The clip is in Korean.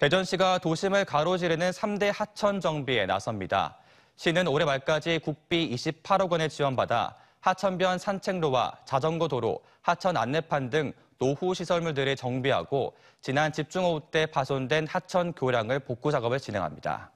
대전시가 도심을 가로지르는 3대 하천 정비에 나섭니다. 시는 올해 말까지 국비 28억 원을 지원받아 하천변 산책로와 자전거 도로, 하천 안내판 등 노후 시설물들을 정비하고 지난 집중호우 때 파손된 하천 교량을 복구 작업을 진행합니다.